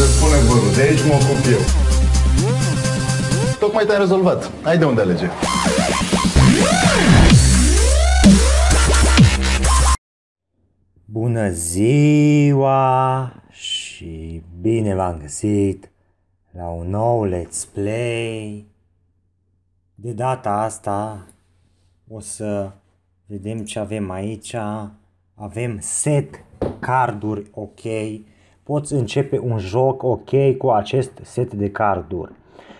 se spune vărul. De aici mă ocup eu. Tocmai te-ai rezolvat. Ai de unde alege. Bună ziua și bine v-am găsit la un nou Let's Play. De data asta o să vedem ce avem aici. Avem set carduri ok poți începe un joc ok cu acest set de carduri.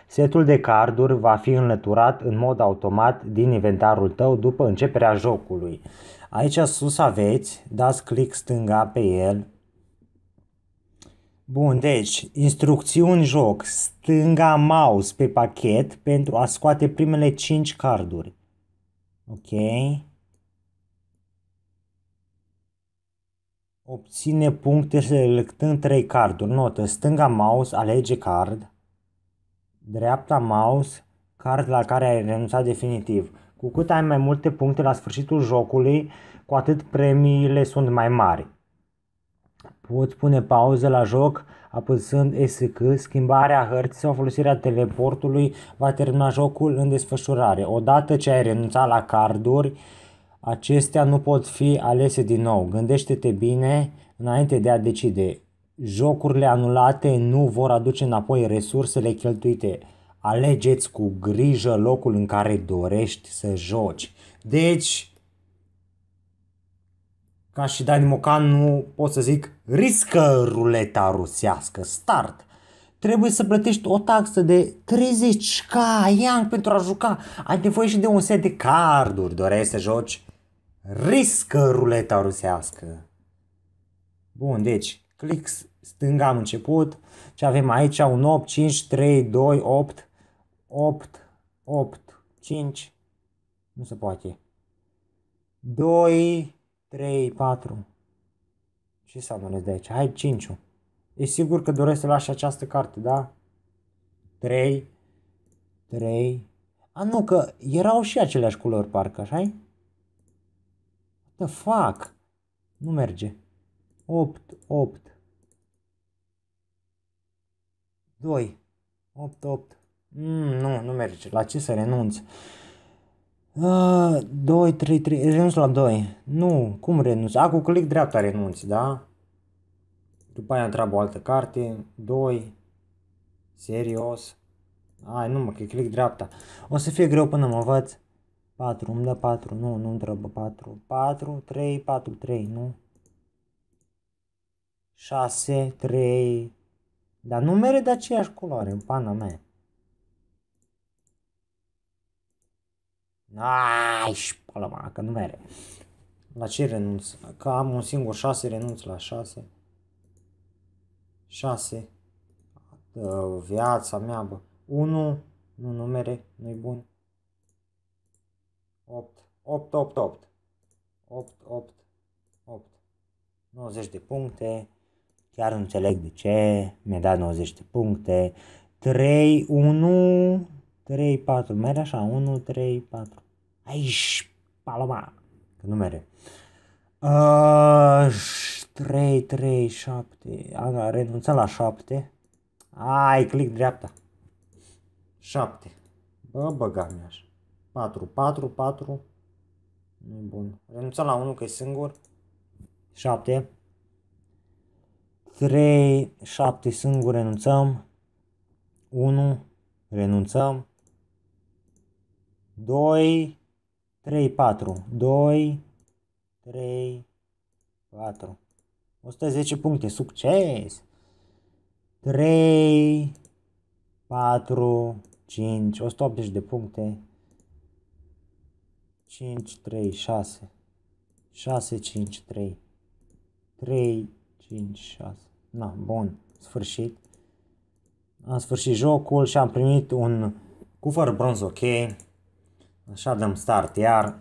Setul de carduri va fi înlăturat în mod automat din inventarul tău după începerea jocului. Aici sus aveți, dați click stânga pe el. Bun, deci, instrucțiuni joc, stânga mouse pe pachet pentru a scoate primele 5 carduri. Ok. Obține puncte selectând trei carduri. Notă. Stânga mouse alege card. Dreapta mouse card la care ai renunțat definitiv. Cu cât ai mai multe puncte la sfârșitul jocului, cu atât premiile sunt mai mari. Poți pune pauză la joc apăsând SC, schimbarea hărții sau folosirea teleportului va termina jocul în desfășurare. Odată ce ai renunțat la carduri, Acestea nu pot fi alese din nou. Gândește-te bine înainte de a decide. Jocurile anulate nu vor aduce înapoi resursele cheltuite. Alegeți cu grijă locul în care dorești să joci. Deci, ca și Dani Mocan, nu pot să zic riscă ruleta rusească. Start! Trebuie să plătești o taxă de 30k yang pentru a juca. Ai nevoie și de un set de carduri. Dorești să joci riscă ruleta rusească. Bun, deci clic stânga am început și avem aici un 8, 5, 3, 2, 8, 8, 8, 5, nu se poate, 2, 3, 4 și să amânez de aici, hai 5 -ul. E sigur că doresc să lași această carte, da? 3, 3, a nu că erau și aceleași culori parcă, așa -i? The fuck? Nu merge. 8, 8. 2. 8, 8. Mm, nu, nu merge. La ce să renunț? Uh, 2, 3, 3. Renunț la 2. Nu, cum renunț? A, cu click dreapta renunț, da? După aia întreabă o altă carte. 2. Serios. Ai, nu mă, că click dreapta. O să fie greu până mă văd. 4, îmi dă 4, nu, nu întrebă 4, 4, 3, 4, 3, nu? 6, 3, dar numere de aceeași culoare, în pana mea. Ai, șpală mă, că numere. La ce renunț? Că am un singur 6, renunț la 6. 6. Viața mea, bă. 1, nu numere, nu-i bun. 8, 8, 8, 8, 8, 8, 8, 90 de puncte, chiar nu înțeleg de ce, mi-a dat 90 de puncte, 3, 1, 3, 4, merge așa, 1, 3, 4, aici, paloma, că nu merge. Uh, 3, 3, 7, a da, renunțat la 7, ai, click dreapta, 7, bă, băga mi așa. 4, 4, 4. nu e bun. Renunțăm la 1 că e singur. 7. 3, 7 singur renunțăm. 1, renunțăm. 2, 3, 4. 2, 3, 4. 110 puncte, succes! 3, 4, 5, 180 de puncte, 5, 3, 6. 6, 5, 3. 3, 5, 6. Na, bun, sfârșit. Am sfârșit jocul și am primit un cufăr bronz ok. Așa dăm start iar.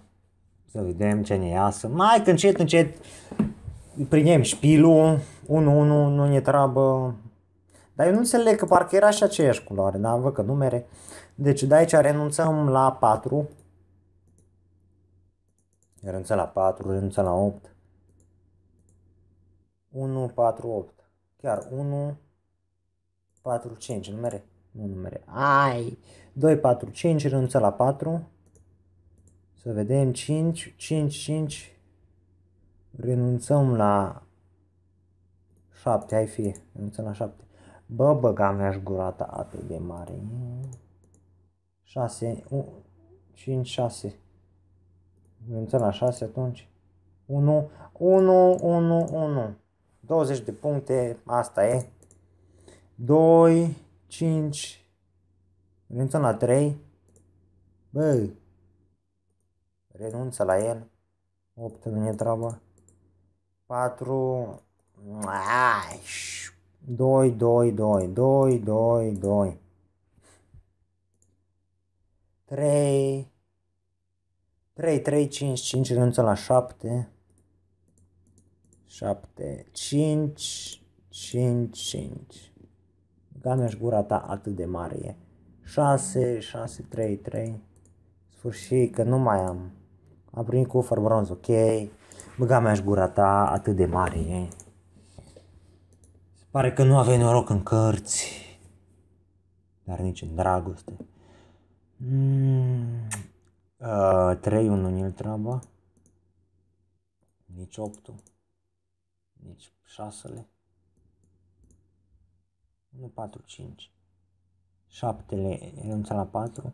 Să vedem ce ne iasă. Mai că încet, încet prindem șpilul. 1-1, nu ne treabă. Dar eu nu înțeleg că parcă era și aceeași culoare, dar văd că numere. Deci de aici renunțăm la 4. Renunță la 4, renunță la 8, 1, 4, 8, chiar 1, 4, 5, numere, nu numere, ai, 2, 4, 5, renunță la 4, să vedem, 5, 5, 5, renunțăm la 7, ai fi, renunțăm la 7, bă, băga mea și gurata atât de mare, 6, 1, 5, 6, renunțăm la 6 atunci. 1, 1, 1, 1. 20 de puncte, asta e. 2, 5, renunțăm la 3. Băi, renunță la el. 8 nu e treaba. 4, ai, 2, 2, 2, 2, 2, 2. 3, 3, 3, 5, 5 renunță la 7. 7, 5, 5, 5. și gura ta atât de mare e. 6, 6, 3, 3. Sfârșit, că nu mai am. Am primit cu offer bronz, ok. Băga mea gura ta atât de mare e. Se pare că nu aveai noroc în cărți. Dar nici în dragoste. Mm. 3-1 uh, nu-l treaba. Nici 8 Nici 6-le. 1, 4, 5. 7-le renunța la 4.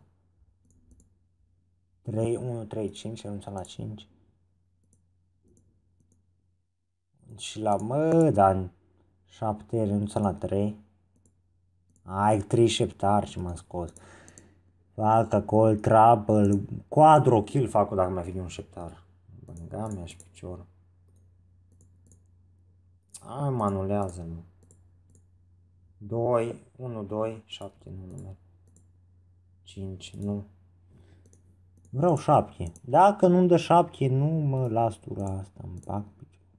3, 1, 3, 5, renunța la 5. Și la, mă, dar 7 renunța la 3. Ai 3 șeptari și m-am scos. Alta col, trouble, quadro, kill fac dacă mai vine un șeptar. Băga mi și picior. Ai, mă anulează, mă. 2, 1, 2, 7, nu număr. 5, nu. Vreau 7. Dacă nu-mi dă 7, nu mă las tura asta, îmi bag piciorul.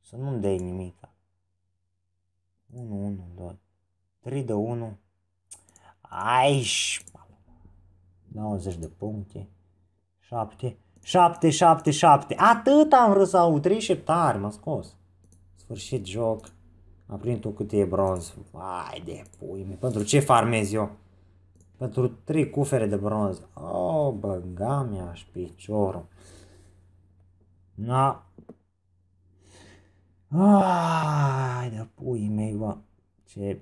Să nu-mi dai nimica. 1, 1, 2. 3 de 1. Aici! 90 de puncte. 7. 7, 7, 7. Atât am vrut să aud. 3 șeptari m-a scos. Sfârșit joc. Am primit o cutie bronz. Vai de pui Pentru ce farmez eu? Pentru 3 cufere de bronz. Oh, băga mi aș piciorul. Na. Ai de pui mei, bă. Ce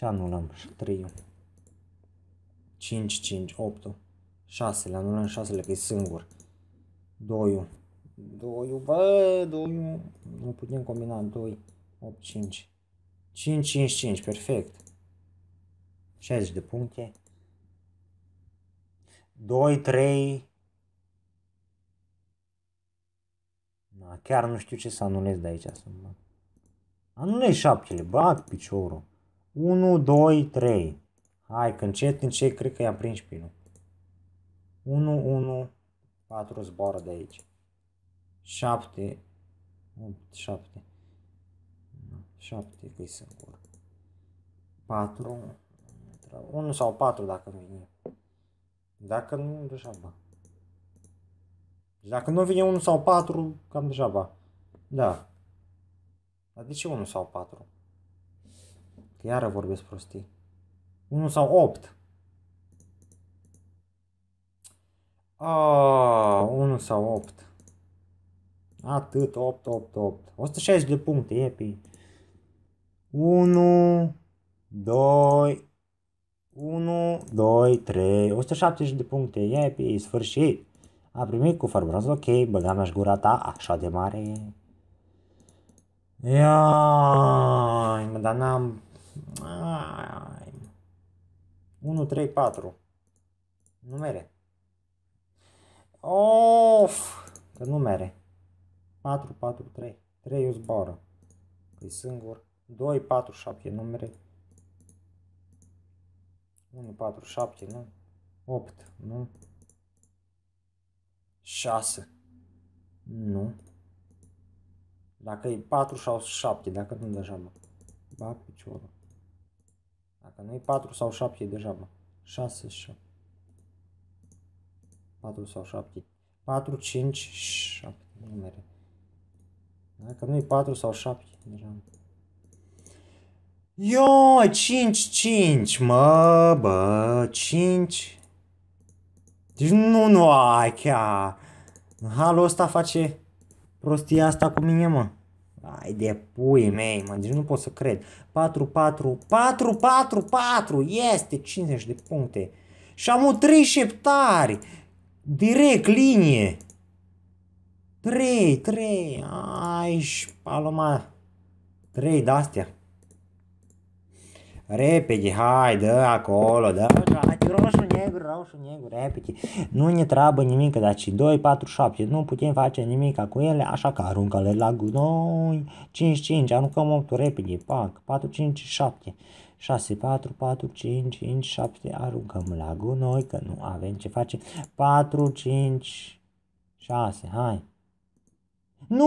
ce anulăm? 3 5, 5, 8 6, le anulăm 6 că e singur 2 2 bă, 2 nu putem combina 2 8, 5 5, 5, 5, perfect 60 de puncte 2, 3 Da, chiar nu știu ce să anulez de aici. Anulez șaptele, bag piciorul. 1, 2, 3. Hai că încet, încet, cred că i-am prins pinul. 1, 1, 4 zboară de aici. 7, 8, 7. 7, că-i singur. 4, 1 sau 4 dacă nu vine. Dacă nu, degeaba. Deci dacă nu vine 1 sau 4, cam deja degeaba. Da. Dar de ce 1 sau 4? Că iară vorbesc prostii. 1 sau 8. Oh, 1 sau 8. Atât, 8, 8, 8. 160 de puncte, epi. 1, 2, 1, 2, 3, 170 de puncte, epi, sfârșit. A primit cu farburanț, ok, băga mea gura ta așa de mare. e. Ia, dar n-am 1, 3, 4. Numere. Of! Că numere. 4, 4, 3. 3 eu zboară. că păi e singur. 2, 4, 7 numere. 1, 4, 7, nu? 8, nu? 6. Nu. Dacă e 4 sau 7, dacă nu deja mă. Bag piciorul. Dacă nu e 4 sau 7 e degeaba. 6 și 7. 4 sau 7. 4, 5, și 7 numere. Dacă nu e 4 sau 7 degeaba. Ioi, 5, 5, mă, bă, 5. Deci nu, nu, ai chiar. Halul ăsta face prostia asta cu mine, mă. Ai de pui mei, mă, deci nu pot să cred. 4, 4, 4, 4, 4, este 50 de puncte. Și am o 3 șeptari, direct linie. 3, 3, ai și paloma. 3 de-astea. Repede, hai, dă acolo, dă, roșu negru, și negru, repede. Nu ne treabă nimic, deci 2, 4, 7. Nu putem face nimic cu ele, așa că aruncă-le la gunoi. 5, 5, aruncăm 8 repede, pac, 4, 5, 7. 6, 4, 4, 5, 5, 7, aruncăm la gunoi, că nu avem ce face. 4, 5, 6, hai. Nu!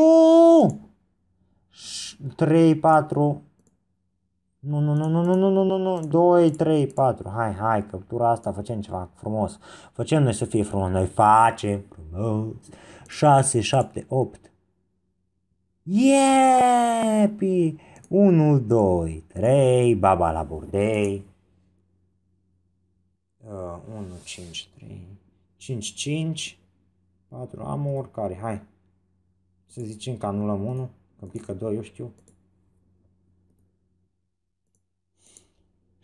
3, 4, nu, nu, nu, nu, nu, nu, nu, nu, nu, 2, 3, 4, hai, hai, că tura asta facem ceva frumos. Facem noi să fie frumos, noi facem frumos. 6, 7, 8. Iepi! 1, 2, 3, baba la burdei. 1, 5, 3, 5, 5, 4, am oricare, hai. Să zicem că anulăm 1, că pică 2, eu știu.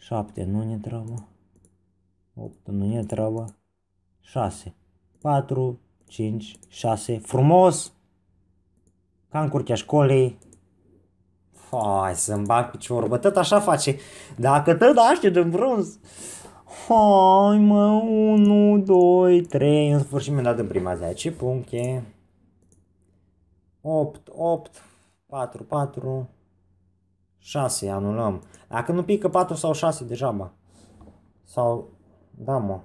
7 nu ne trebuie. 8 nu ne trebuie. 6. 4, 5, 6. Frumos! Ca în curtea școlii. Hai să-mi bag piciorul, bă, tot așa face. Dacă tot aștept în brunz. Hai mă, 1, 2, 3, în sfârșit mi-am dat în prima 10 puncte. 8, 8, 4, 4, 6 anulăm. Dacă nu pică 4 sau 6 deja, degeaba. Sau, da mă.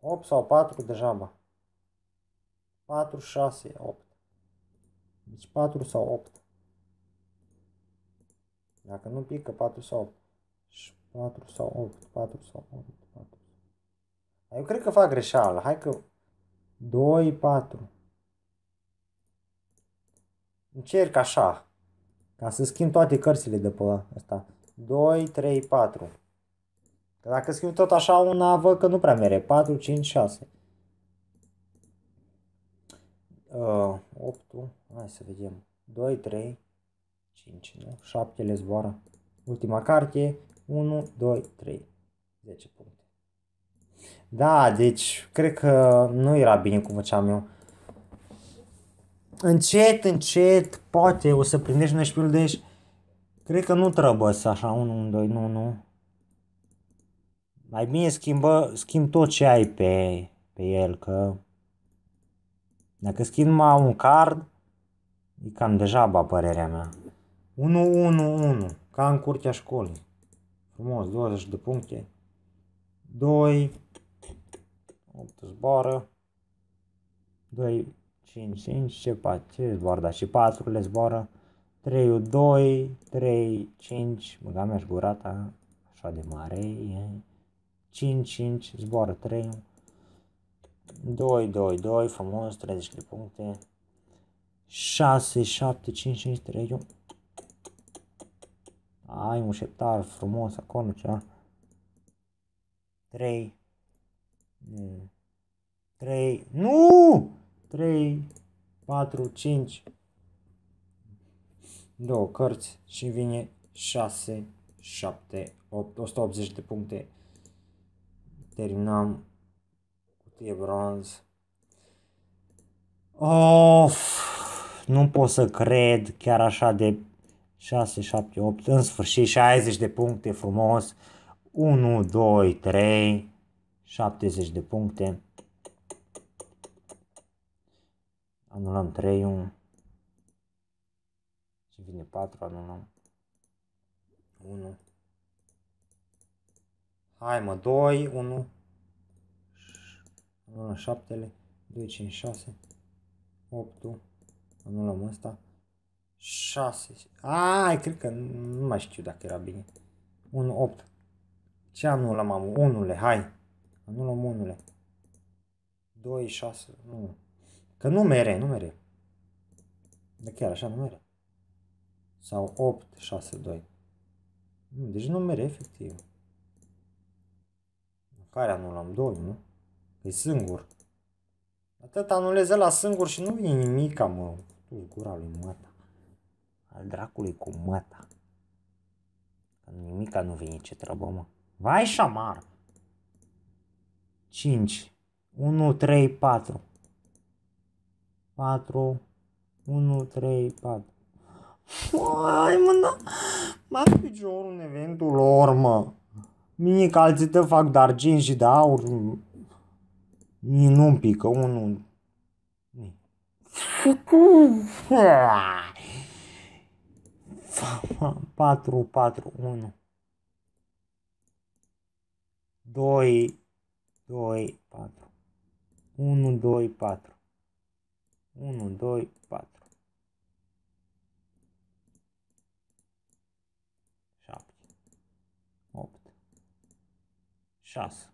8 sau 4 deja, degeaba. 4, 6, 8. Deci 4 sau 8. Dacă nu pică 4 sau 8. 4 deci sau 8, 4 sau 8, 4. Eu cred că fac greșeală. Hai că 2, 4. Încerc așa. Ca să schimb toate cărțile de pe ăsta. 2, 3, 4. Că dacă schimb tot așa una, văd că nu prea mere. 4, 5, 6. Uh, 8, hai să vedem. 2, 3, 5, nu? 7 le zboară. Ultima carte, 1, 2, 3, 10 puncte. Da, deci cred că nu era bine cum făceam eu încet, încet, poate o să prindești nășpiul, deci cred că nu trebuie să așa, 1, 1, 2, nu, nu. Mai bine schimbă, schimb tot ce ai pe, pe el, că dacă schimb numai un card, e cam deja părerea mea. 1, 1, 1, ca în curtea școlii. Frumos, 20 de puncte. 2, 8 zboară, 2, 5, 5, ce, ce zboară, da, și 4 le zboară. 3, 2, 3, 5, mă mea da, gura gurata, așa de mare e. 5, 5, zboară 3, 2, 2, 2, frumos, 30 de puncte. 6, 7, 5, 5, 3, 1, Ai un șeptar frumos acolo, cea. 3, 3, hmm. nu! 3, 4, 5, 2 cărți și vine 6, 7, 8, 180 de puncte. Terminam cutie bronz. Of, nu pot să cred chiar așa de 6, 7, 8, în sfârșit 60 de puncte frumos. 1, 2, 3, 70 de puncte. anulăm 3 1 și vine 4, anulăm 1. Hai mă, 2, 1, anulăm 7, 2, 5, 6, 8, anulăm ăsta, 6, ai, cred că nu mai știu dacă era bine, 1, 8, ce anulăm am? 1-le, hai, anulăm 1-le, 2, 6, 1 Că nu mere, nu mere. Dar chiar așa nu mere. Sau 8, 6, 2. Deci nu mere efectiv. Care anulăm 2, nu? E singur. Atât anuleze la singur și nu vine nimica, mă. Tu gura lui mata. Al dracului cu mata. Că nimica nu vine ce trebuie, mă. Vai șamar! 5, 1, 3, 4. 4, 1, 3, 4. Hai mă, da. mă piciorul în eventul lor, mă. Mie calțită fac dar argint și de aur. Mie nu-mi pică unul. Patru, patru, unu. Doi, doi, patru. Unu, doi, patru. 1, 2, 4. 7. 8. 6.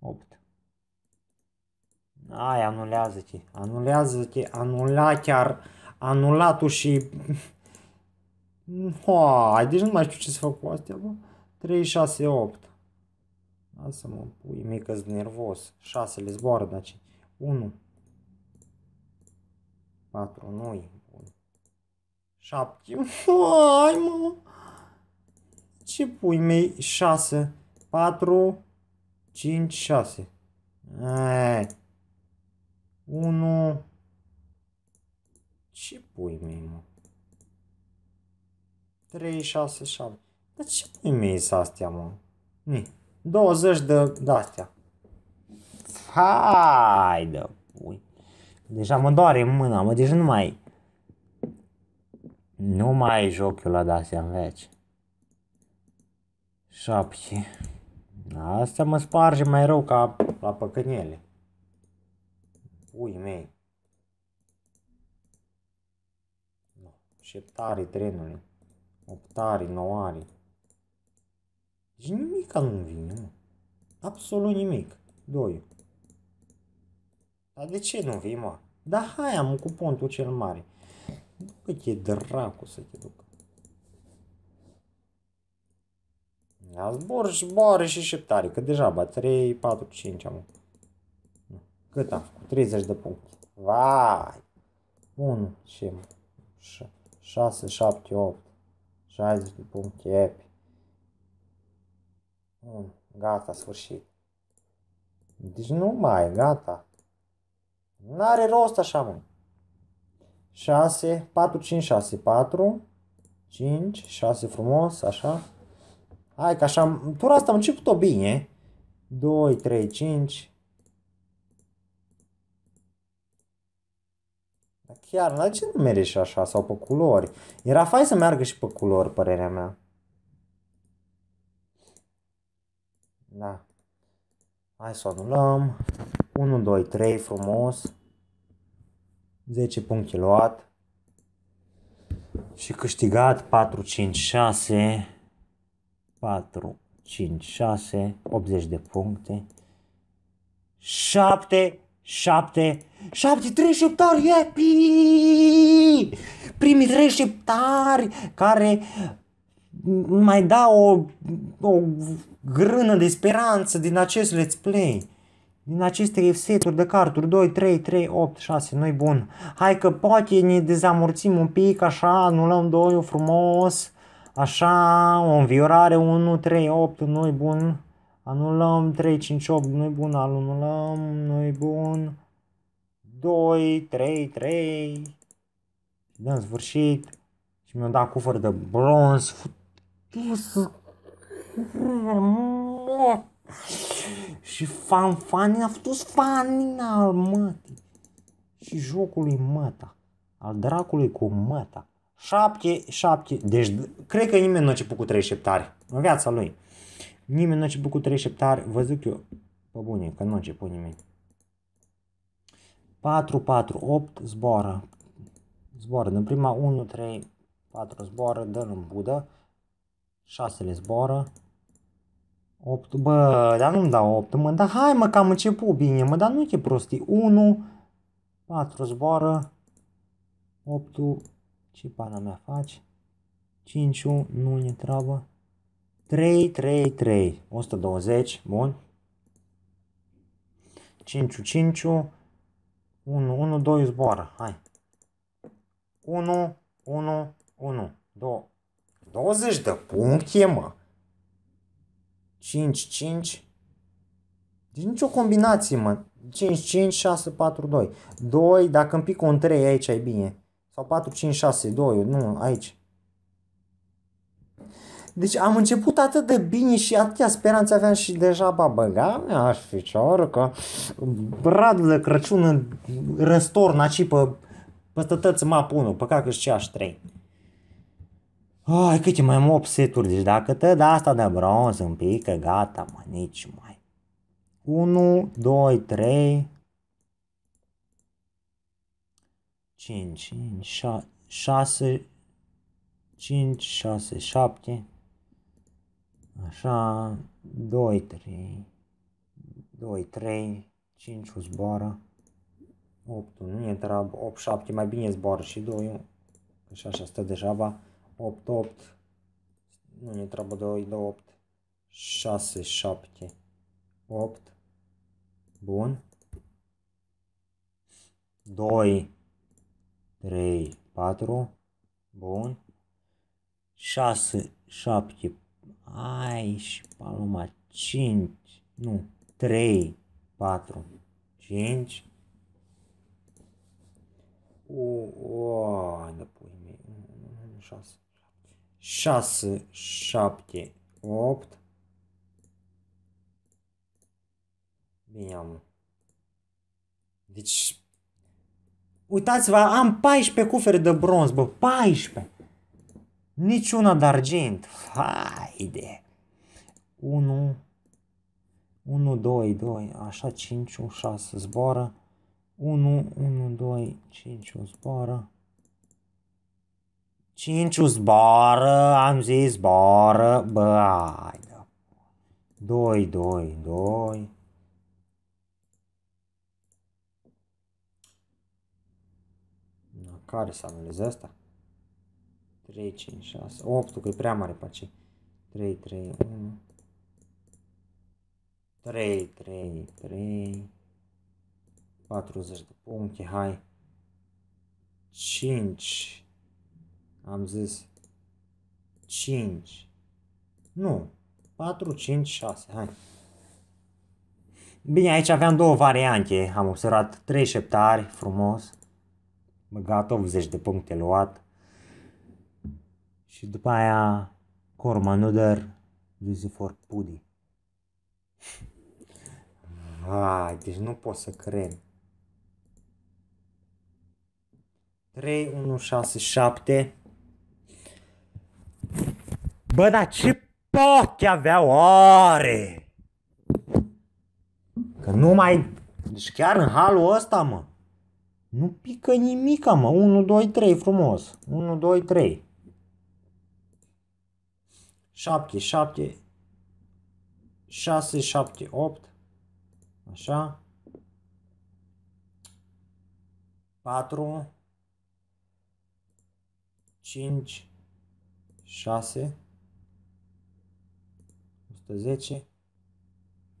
8. Ai, anulează-te. Anulează-te. Anula chiar anulatul și... Hoai, deci nu mai știu ce să fac cu astea, bă. 3, 6, 8. Lasă-mă, pui mică-s nervos. 6 le zboară, ce? 1, 4, nu e bun. 7. Uai, mă! Ce pui mei? 6, 4, 5, 6. Ai. 1. Ce pui mei, mă? 3, 6, 7. Dar ce pui mei sunt astea, mă? Ni. 20 de, de astea. Haide! Deja deci mă doare mâna, mă, deja deci nu mai... Nu mai joc eu la Dacia în veci. 7. Asta mă sparge mai rău ca la păcănele. Ui mei. Șeptarii trenului. Optarii, noari. Deci Și nimic nu vine, mă. Absolut nimic. doi dar de ce nu vii, mă? Da, hai, am cu pontul cel mare. Cât e dracu să te duc. Ia zbor și boare și șeptare, că deja ba 3, 4, 5 am. Cât am făcut? 30 de puncte. Vai! 1, 6, 7, 8, 60 de puncte, epi. gata, sfârșit. Deci nu mai, gata. N-are rost așa, mă. 6, 4, 5, 6, 4, 5, 6 frumos, așa. Hai că așa, tura asta am început-o bine. 2, 3, 5. Dar chiar, la ce nu merge și așa, sau pe culori? Era fai să meargă și pe culori, părerea mea. Da. Hai să o anulăm. 1, 2, 3, frumos. 10 puncte luat. Și câștigat 4, 5, 6. 4, 5, 6, 80 de puncte. 7, 7, 7, 3 șeptari, happy! Primii 3 șeptari care mai dau o, o grână de speranță din acest let's play. Din aceste seturi de carturi, 2, 3, 3, 8, 6, nu-i bun. Hai că poate ne dezamorțim un pic, așa, anulăm 2 frumos, așa, o înviorare 1, 3, 8, nu-i bun. Anulăm 3, 5, 8, nu-i bun, anulăm, nu-i bun. 2, 3, 3. Dăm sfârșit. Și mi-a dat cufăr de bronz. Fătusă. Mă, și fanfani a fost fanina al mătii. Și jocul lui măta, al dracului cu măta. 7, 7, deci cred că nimeni nu a început cu 3 șeptari în viața lui. Nimeni nu a început cu 3 șeptari, vă zic eu, pe bune, că nu a început nimeni. 4, 4, 8, zboară. Zboară din prima, 1, 3, 4 zboară, dă în budă, 6 le zboară, 8, bă, dar nu-mi dau 8, mă, dar hai mă că am început bine, mă, dar nu e prostii. 1, 4 zboară, 8 ce pana mea faci? 5 nu ne treabă. 3, 3, 3, 120, bun. 5, 5, 1, 1, 2, zboară, hai. 1, 1, 1, 2. 20 de puncte, mă. 5, 5. Deci nicio combinație, mă. 5, 5, 6, 4, 2. 2, dacă îmi pic un 3 aici ai bine. Sau 4, 5, 6, 2, nu, aici. Deci am început atât de bine și atâtea speranțe aveam și deja babăga mea aș fi ce oră că bradul de Crăciun răstorn și pe păstătăți map 1, păcat că și aș 3. Ai, câte mai am 8 seturi, deci dacă te da asta de bronz un pic, că gata, mă, nici mai. 1, 2, 3, 5, 6, 5, 6, 7, așa, 2, 3, 2, 3, 5 o zboară, 8 nu e treabă, 8, 7, mai bine zboară și 2, așa, așa stă deja, ba. 8, 8, nu ne treabă de 2, de 8, 6, 7, 8, bun, 2, 3, 4, bun, 6, 7, ai și paloma 5, nu, 3, 4, 5, o, o, de pui mei, 6, 6, 7, 8. Bine am. Deci, uitați-vă, am 14 cufere de bronz, bă, 14. Niciuna de argint. Haide. 1, 1, 2, 2, așa 5, 6 zboară. 1, 1, 2, 5 zboară. 5 zboară, am zis zboară, bă, hai, 2, 2, 2. Care să analizez asta? 3, 5, 6, 8, că e prea mare pe pace. 3, 3, 1. 3, 3, 3. 40 de puncte, hai. 5, am zis 5. Nu. 4, 5, 6. Hai. Bine, aici aveam două variante. Am observat 3 șeptari, frumos. Băgat 80 de puncte luat. Și după aia Corma Nuder, Lucifer Pudi. Hai, deci nu pot să cred. 3, 1, 6, 7. Bă, dar ce poate avea oare? Că nu mai... Deci chiar în halul ăsta, mă. Nu pică nimic, mă. 1, 2, 3, frumos. 1, 2, 3. 7, 7, 6, 7, 8. Așa. 4, 5, 6, 110,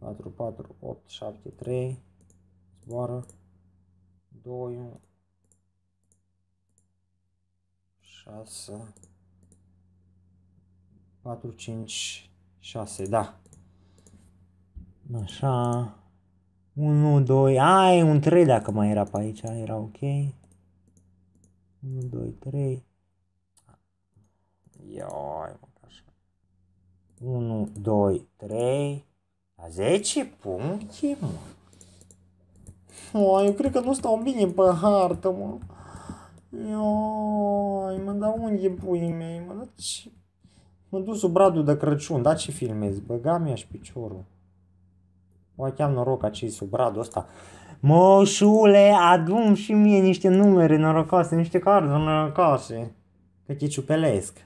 4, 4, 8, 7, 3, zboară, 2, 6, 4, 5, 6, da. Așa. 1, 2, ai un 3 dacă mai era pe aici, era ok. 1, 2, 3. Ioi, mă. 1, 2, 3, la 10 puncte, mă. O, eu cred că nu stau bine pe hartă, mă. Ioi, mă, dar unde puii mei, mă, dar ce... Mă duc sub bradul de Crăciun, da ce filmezi? Băgam mi-aș piciorul. Poate chiar noroc ce acei sub bradul ăsta. Moșule, adun și mie niște numere norocoase, niște carduri norocoase. Că te ciupelesc.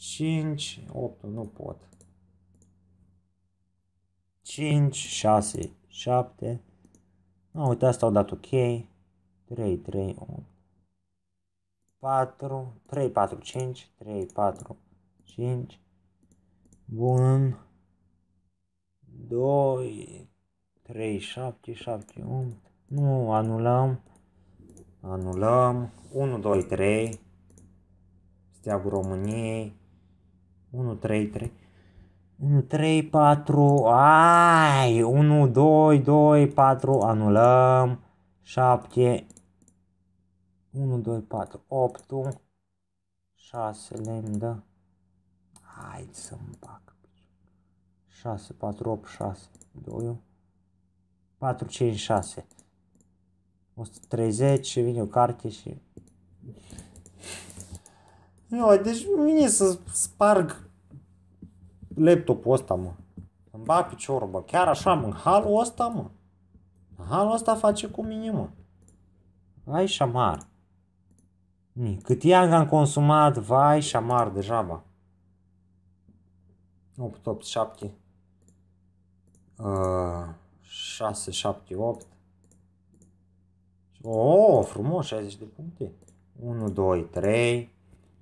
5, 8 nu pot. 5, 6, 7. Nu, uite, asta au dat ok. 3, 3, 1. 4, 3, 4, 5, 3, 4, 5. Bun. 2, 3, 7, 7, 8. Nu, anulăm. Anulăm. 1, 2, 3. Steagul României. 1, 3, 3. 1, 3, 4, ai, 1, 2, 2, 4, anulăm, 7, 1, 2, 4, 8, 6, lemn, hai să-mi bag, 6, 4, 8, 6, 2, 4, 5, 6, 130 și vine o carte și eu, deci vine să sparg laptopul ăsta, mă. Îmi bag piciorul, bă. Chiar așa, mă. În halul ăsta, mă. În halul ăsta face cu mine, mă. Ai șamar. Ni, cât i-am consumat, vai șamar degeaba. 8, 8, 7. Uh, 6, 7, 8. O, Oh, frumos, 60 de puncte. 1, 2, 3,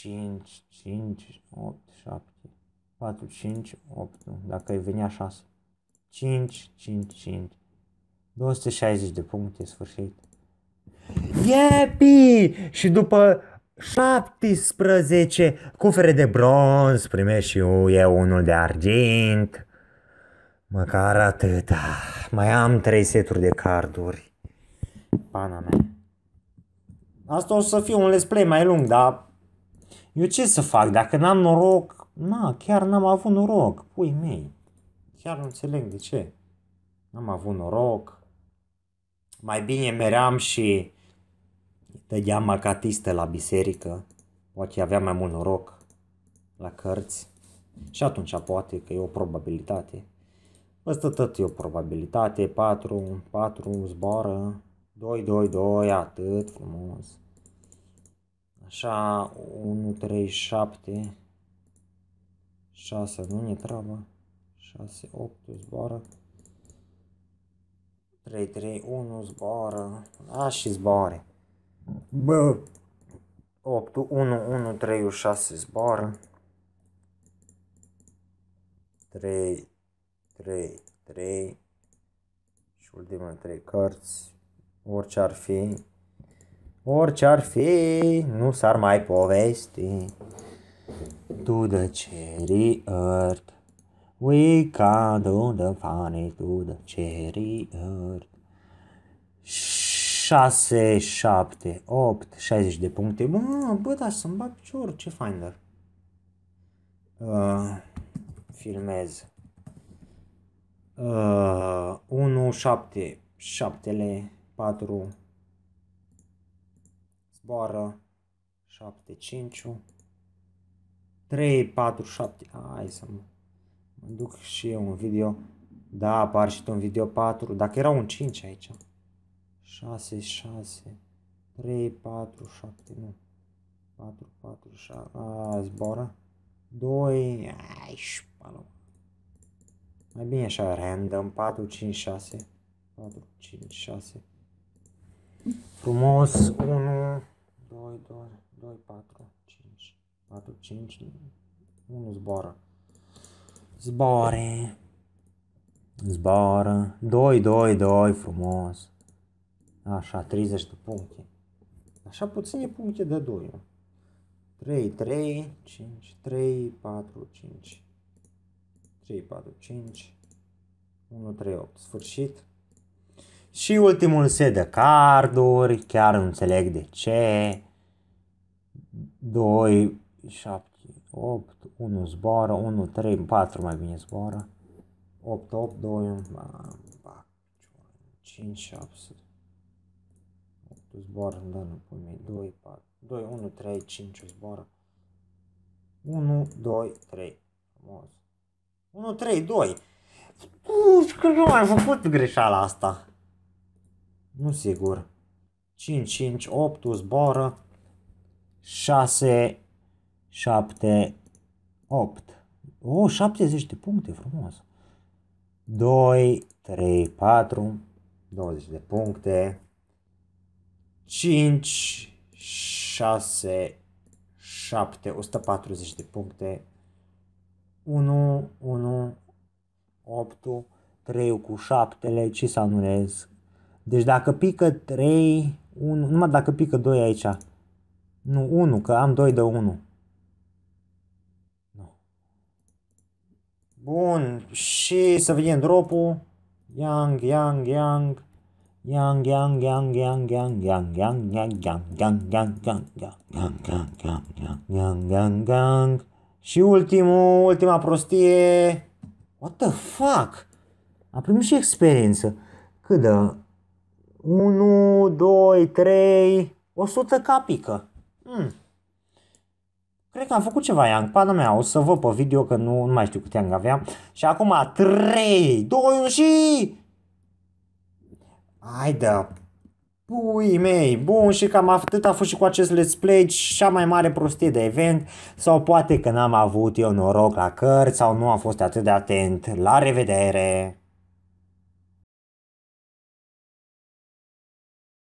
5, 5, 8, 7, 4, 5, 8, nu, dacă îi venea 6. 5, 5, 5. 260 de puncte, sfârșit. Yepi! Și după 17 cufere de bronz primești și eu unul de argint. Măcar atât. Mai am 3 seturi de carduri. Pana mea. Asta o să fie un let's play mai lung, dar eu ce să fac? Dacă n-am noroc, na, chiar n-am avut noroc, pui mei. Chiar nu înțeleg de ce. N-am avut noroc. Mai bine meream și tăgeam acatiste la biserică. Poate avea mai mult noroc la cărți. Și atunci poate că e o probabilitate. Asta tot e o probabilitate. 4, 4 zboară. 2, 2, 2, atât frumos. Așa, 1, 3, 7, 6, nu ne treaba, 6, 8, zboară, 3, 3, 1, zboară, a și zboare. Bă, 8, 1, 1, 3, 6, zboară, 3, 3, 3 și ultimele 3 cărți, orice ar fi, Orice ar fi, nu s-ar mai povesti. To the cherry earth, we can't do the funny to the cherry earth. 6, 7, 8, 60 de puncte. Bă, bă, dar să-mi bag piciorul, ce finder. Uh, filmez. Uh, 1, 7, 7 4, zboară 7, 5 3, 4, 7 hai să mă, mă duc și eu un video da, apar și un video 4 dacă era un 5 aici 6, 6 3, 4, 7 nu 4, 4, 6 a, zboară 2 ai, șpală mai bine așa random 4, 5, 6 4, 5, 6 frumos 1 2, 2, 2, 4, 5, 4, 5, 1 zboară. Zboare. Zboară. 2, 2, 2, frumos. Așa, 30 de puncte. Așa puține puncte de 2. 3, 3, 5, 3, 4, 5, 3, 4, 5, 1, 3, 8. Sfârșit. Și ultimul set de carduri, chiar nu înțeleg de ce. 2, 7, 8, 1 zboară, 1, 3, 4 mai bine zboară. 8, 8, 2, 1, 5, 7, 8 zboară, da, nu pun 2, 4, 2, 1, 3, 5 zboară. 1, 2, 3. Frumos. 1, 3, 2. Uf, că nu am făcut greșeala asta. Nu sigur. 5, 5, 8, zboară. 6, 7, 8. O, 70 de puncte, frumos. 2, 3, 4, 20 de puncte. 5, 6, 7, 140 de puncte. 1, 1, 8, 3 cu 7, ce să anulez? Deci dacă pică 3, 1, numai dacă pică 2 aici. Nu, 1, că am 2 de 1. Bun, și să vedem dropul. Yang, yang, yang. Yang, yang, yang, yang, yang, yang, yang, yang, yang, yang, yang, yang, yang, yang, yang, yang, yang, yang, yang, Și ultimul, ultima prostie. What the fuck? Am primit și experiență. Cât de... 1, 2, 3, 100 capică. Hmm. Cred că am făcut ceva, Iang. Pana mea, o să vă pe video că nu, nu mai știu câte Iang aveam. Și acum 3, 2, 1 și... Hai da, Pui mei, bun și cam atât a fost și cu acest Let's Play cea mai mare prostie de event sau poate că n-am avut eu noroc la cărți sau nu am fost atât de atent. La revedere!